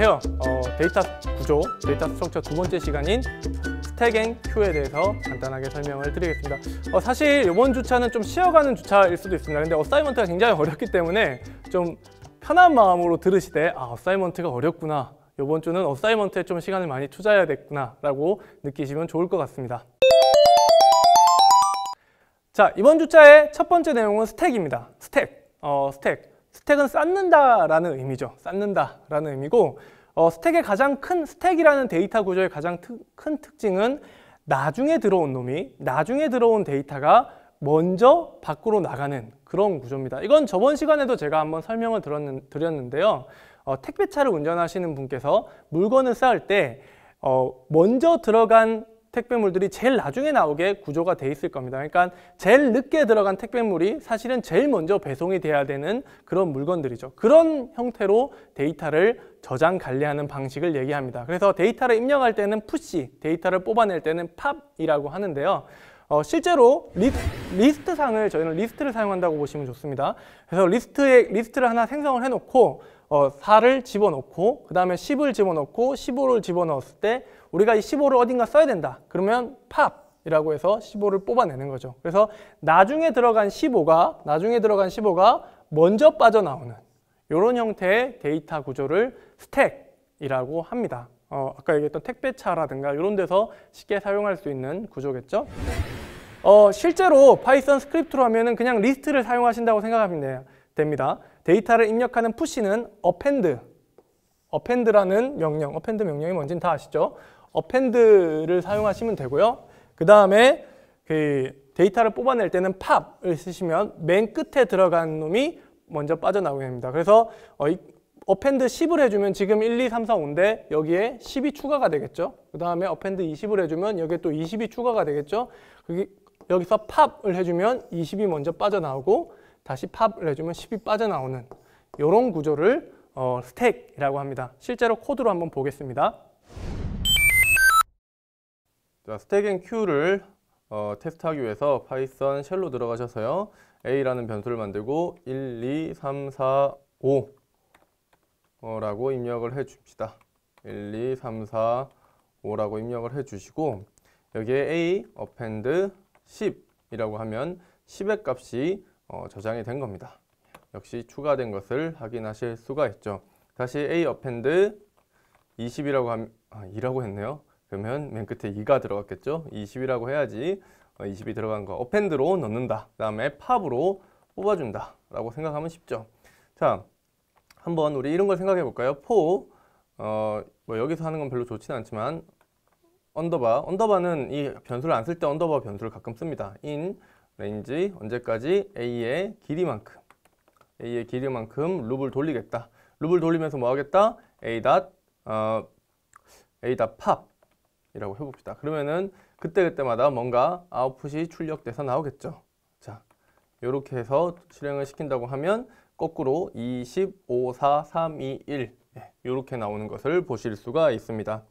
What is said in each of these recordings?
안녕하세요. 어, 데이터 구조, 데이터 스트럭처 두 번째 시간인 스택 앤 큐에 대해서 간단하게 설명을 드리겠습니다. 어, 사실 이번 주차는 좀 쉬어가는 주차일 수도 있습니다. 근데 어사이먼트가 굉장히 어렵기 때문에 좀 편한 마음으로 들으시되 아, 어사이먼트가 어렵구나. 이번 주는 어사이먼트에 좀 시간을 많이 투자해야겠구나 라고 느끼시면 좋을 것 같습니다. 자, 이번 주차의 첫 번째 내용은 스택입니다. 스택. 어, 스택. 스택은 쌓는다라는 의미죠. 쌓는다라는 의미고 어, 스택의 가장 큰 스택이라는 데이터 구조의 가장 특, 큰 특징은 나중에 들어온 놈이 나중에 들어온 데이터가 먼저 밖으로 나가는 그런 구조입니다. 이건 저번 시간에도 제가 한번 설명을 들었는, 드렸는데요. 어, 택배차를 운전하시는 분께서 물건을 쌓을 때 어, 먼저 들어간 택배물들이 제일 나중에 나오게 구조가 돼 있을 겁니다. 그러니까 제일 늦게 들어간 택배물이 사실은 제일 먼저 배송이 돼야 되는 그런 물건들이죠. 그런 형태로 데이터를 저장 관리하는 방식을 얘기합니다. 그래서 데이터를 입력할 때는 푸시, 데이터를 뽑아낼 때는 팝이라고 하는데요. 어, 실제로 리, 스트상을 저희는 리스트를 사용한다고 보시면 좋습니다. 그래서 리스트에 리스트를 하나 생성을 해놓고 어, 4를 집어넣고 그 다음에 10을 집어넣고 15를 집어넣었을 때 우리가 이 15를 어딘가 써야 된다. 그러면 팝이라고 해서 15를 뽑아내는 거죠. 그래서 나중에 들어간 15가 나중에 들어간 15가 먼저 빠져나오는 이런 형태의 데이터 구조를 스택이라고 합니다. 어, 아까 얘기했던 택배차라든가 이런 데서 쉽게 사용할 수 있는 구조겠죠. 어, 실제로 파이썬 스크립트로 하면 그냥 리스트를 사용하신다고 생각하면 됩니다. 데이터를 입력하는 푸시는 append, append라는 명령, append 명령이 뭔지는 다 아시죠? append를 사용하시면 되고요. 그 다음에 그 데이터를 뽑아낼 때는 pop을 쓰시면 맨 끝에 들어간 놈이 먼저 빠져나오게 됩니다. 그래서 어, 이, append 10을 해주면 지금 1, 2, 3, 4, 5인데 여기에 10이 추가가 되겠죠. 그 다음에 append 20을 해주면 여기에 또 20이 추가가 되겠죠. 여기, 여기서 pop을 해주면 20이 먼저 빠져나오고 다시 pop을 해주면 10이 빠져나오는 이런 구조를 어, 스택이라고 합니다. 실제로 코드로 한번 보겠습니다. 자, 스택앤큐를 어, 테스트하기 위해서 파이썬 쉘로 들어가셔서요. a라는 변수를 만들고 1, 2, 3, 4, 5 어, 라고 입력을 해 줍시다. 1, 2, 3, 4, 5라고 입력을 해 주시고 여기에 a append 10이라고 하면 10의 값이 어, 저장이 된 겁니다. 역시 추가된 것을 확인하실 수가 있죠. 다시 a append 20이라고 함, 아, 2라고 했네요. 그러면 맨 끝에 2가 들어갔겠죠? 20이라고 해야지 20이 어, 들어간 거 어펜드로 넣는다. 그 다음에 팝으로 뽑아준다. 라고 생각하면 쉽죠. 자, 한번 우리 이런 걸 생각해 볼까요? 4, 어, 뭐 여기서 하는 건 별로 좋지는 않지만 언더바, 언더바는 이 변수를 안 쓸 때 언더바 변수를 가끔 씁니다. in, range, 언제까지 a의 길이만큼 a의 길이만큼 룹을 돌리겠다. 룹을 돌리면서 뭐 하겠다? a. 닷, 어, a. 닷 팝, 이라고 해봅시다. 그러면은 그때그때마다 뭔가 아웃풋이 출력돼서 나오겠죠. 자, 이렇게 해서 실행을 시킨다고 하면 거꾸로 25, 4, 3, 2, 1 이렇게 나오는 것을 보실 수가 있습니다.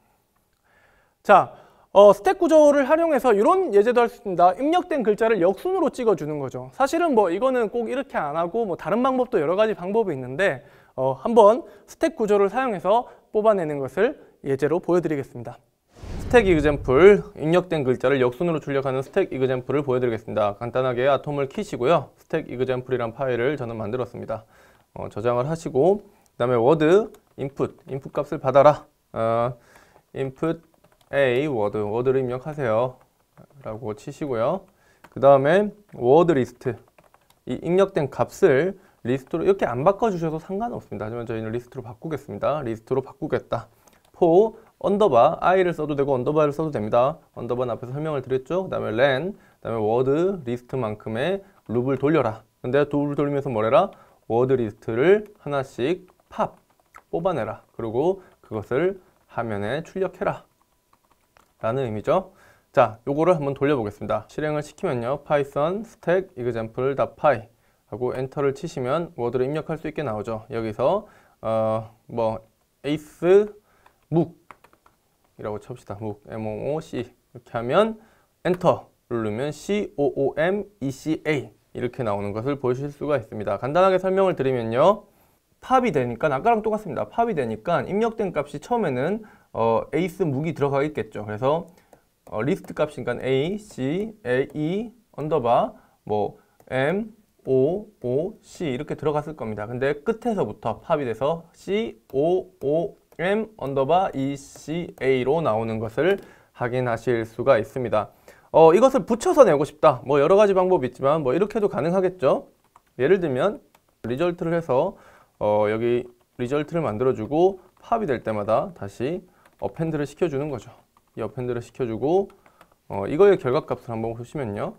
자, 어, 스택 구조를 활용해서 이런 예제도 할 수 있습니다. 입력된 글자를 역순으로 찍어주는 거죠. 사실은 뭐 이거는 꼭 이렇게 안 하고 뭐 다른 방법도 여러 가지 방법이 있는데 어, 한번 스택 구조를 사용해서 뽑아내는 것을 예제로 보여드리겠습니다. 스택 이그젠플 입력된 글자를 역순으로 출력하는 스택 이그젠플을 보여드리겠습니다. 간단하게 아톰을 키시고요. 스택 이그젠플이란 파일을 저는 만들었습니다. 어, 저장을 하시고 그 다음에 워드 인풋 인풋 값을 받아라 인풋 어, n a 워드 워드를 입력하세요 라고 치시고요 그 다음에 워드 리스트 이 입력된 값을 리스트로 이렇게 안 바꿔주셔도 상관없습니다 하지만 저희는 리스트로 바꾸겠습니다 리스트로 바꾸겠다 포 언더바 i를 써도 되고 언더바를 써도 됩니다. 언더바는 앞에서 설명을 드렸죠. 그 다음에 len, 그 다음에 워드 리스트만큼의 룹을 돌려라. 근데 룹을 돌리면서 뭐래라? 워드 리스트를 하나씩 팝 뽑아내라. 그리고 그것을 화면에 출력해라. 라는 의미죠. 자, 요거를 한번 돌려보겠습니다. 실행을 시키면요. 파이썬 스택 example.py 하고 엔터를 치시면 워드를 입력할 수 있게 나오죠. 여기서 어, 뭐 에이스 묵 이라고 쳅시다 MOOC 이렇게 하면 엔터 누르면 COOMECA 이렇게 나오는 것을 보실 수가 있습니다. 간단하게 설명을 드리면요. 팝이 되니까 아까랑 똑같습니다. 팝이 되니까 입력된 값이 처음에는 어, 에이스 무기 들어가겠겠죠. 그래서 어, 리스트 값이니까 A, C, A, E, 언더바 뭐 M, O, O, C 이렇게 들어갔을 겁니다. 근데 끝에서부터 팝이 돼서 C, O, O, m 언더바 eca로 나오는 것을 확인하실 수가 있습니다. 어, 이것을 붙여서 내고 싶다. 뭐 여러 가지 방법이 있지만 뭐 이렇게도 가능하겠죠. 예를 들면 리절트를 해서 어, 여기 리절트를 만들어주고 팝이 될 때마다 다시 어펜드를 시켜주는 거죠. 이 어펜드를 시켜주고 어, 이거의 결과값을 한번 보시면요.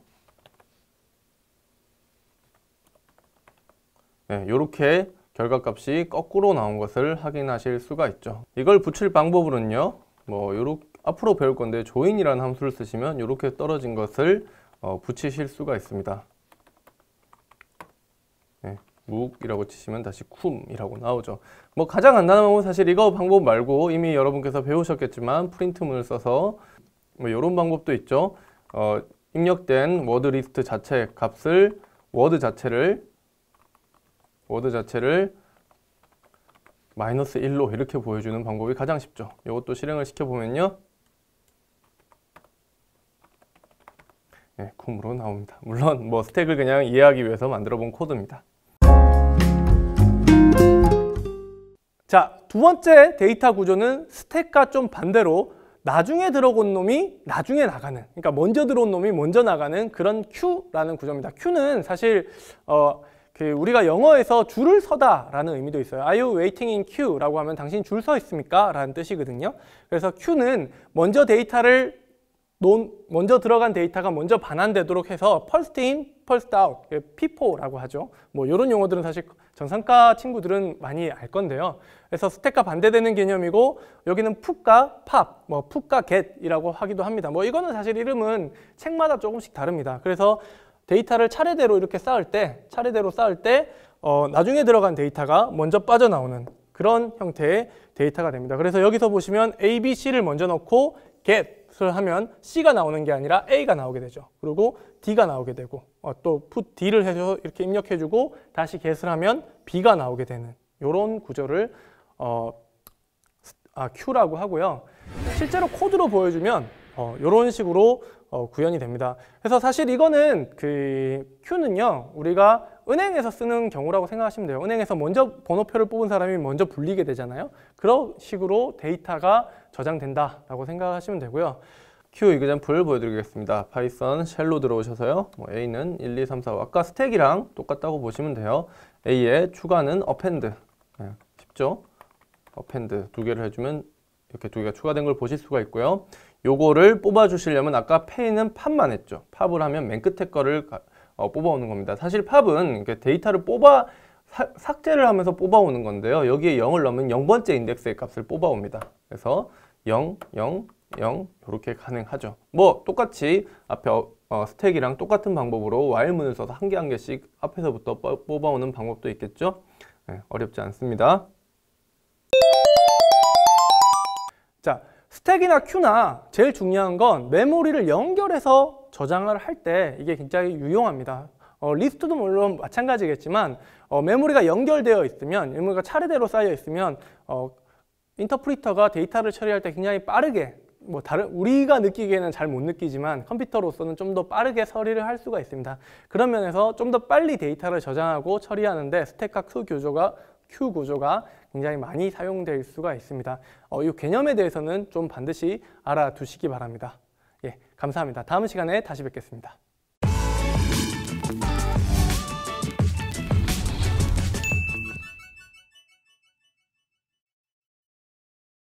네, 이렇게 결과값이 거꾸로 나온 것을 확인하실 수가 있죠 이걸 붙일 방법으로는요 뭐 요렇게 앞으로 배울 건데 조인이라는 함수를 쓰시면 이렇게 떨어진 것을 어, 붙이실 수가 있습니다 네, 묵이라고 치시면 다시 쿰이라고 나오죠 뭐 가장 간단한 방법은 사실 이거 방법 말고 이미 여러분께서 배우셨겠지만 프린트문을 써서 뭐 이런 방법도 있죠 어, 입력된 워드 리스트 자체 값을 워드 자체를 워드 자체를 마이너스 1로 이렇게 보여주는 방법이 가장 쉽죠. 이것도 실행을 시켜보면요. 네, 예, 쿰으로 나옵니다. 물론 뭐 스택을 그냥 이해하기 위해서 만들어 본 코드입니다. 자, 두 번째 데이터 구조는 스택과 좀 반대로 나중에 들어온 놈이 나중에 나가는 그러니까 먼저 들어온 놈이 먼저 나가는 그런 Q라는 구조입니다. Q는 사실 어, 그 우리가 영어에서 줄을 서다라는 의미도 있어요. Are you waiting in queue라고 하면 당신 줄 서 있습니까? 라는 뜻이거든요. 그래서 queue는 먼저 데이터를 논, 먼저 들어간 데이터가 먼저 반환되도록 해서 first in, first out, FIFO라고 그 하죠. 뭐 이런 용어들은 사실 전산과 친구들은 많이 알 건데요. 그래서 스택과 반대되는 개념이고 여기는 풋과 팝, 뭐 풋과 get이라고 하기도 합니다. 뭐 이거는 사실 이름은 책마다 조금씩 다릅니다. 그래서 데이터를 차례대로 이렇게 쌓을 때 차례대로 쌓을 때 어, 나중에 들어간 데이터가 먼저 빠져나오는 그런 형태의 데이터가 됩니다. 그래서 여기서 보시면 A, B, C를 먼저 넣고 get을 하면 C가 나오는 게 아니라 A가 나오게 되죠. 그리고 D가 나오게 되고 어, 또 put D를 해서 이렇게 입력해주고 다시 get을 하면 B가 나오게 되는 이런 구조를 어, 아, Q라고 하고요. 실제로 코드로 보여주면 어, 이런 식으로 어, 구현이 됩니다. 그래서 사실 이거는 그 Q는요, 우리가 은행에서 쓰는 경우라고 생각하시면 돼요. 은행에서 먼저 번호표를 뽑은 사람이 먼저 불리게 되잖아요. 그런 식으로 데이터가 저장된다라고 생각하시면 되고요. Q 이그젠플 보여드리겠습니다. 파이썬 쉘로 들어오셔서요. 뭐 A는 1, 2, 3, 4. 아까 스택이랑 똑같다고 보시면 돼요. A에 추가는 append. 네, 쉽죠? append 두 개를 해주면 이렇게 두 개가 추가된 걸 보실 수가 있고요. 요거를 뽑아 주시려면 아까 페이는 팝만 했죠 팝을 하면 맨 끝에 거를 어, 뽑아오는 겁니다 사실 팝은 데이터를 뽑아 사, 삭제를 하면서 뽑아오는 건데요 여기에 0을 넣으면 0번째 인덱스의 값을 뽑아옵니다 그래서 0, 0, 0 이렇게 가능하죠 뭐 똑같이 앞에 어, 어, 스택이랑 똑같은 방법으로 while문을 써서 한 개 한 개씩 앞에서부터 뽑아오는 방법도 있겠죠 네, 어렵지 않습니다 자 스택이나 큐나 제일 중요한 건 메모리를 연결해서 저장을 할 때 이게 굉장히 유용합니다. 어, 리스트도 물론 마찬가지겠지만 어, 메모리가 연결되어 있으면 메모리가 차례대로 쌓여 있으면 어, 인터프리터가 데이터를 처리할 때 굉장히 빠르게 뭐 다른 우리가 느끼기에는 잘 못 느끼지만 컴퓨터로서는 좀 더 빠르게 처리를 할 수가 있습니다. 그런 면에서 좀 더 빨리 데이터를 저장하고 처리하는데 스택과 큐 구조가 큐 구조가 굉장히 많이 사용될 수가 있습니다. 어, 이 개념에 대해서는 좀 반드시 알아두시기 바랍니다. 예, 감사합니다. 다음 시간에 다시 뵙겠습니다.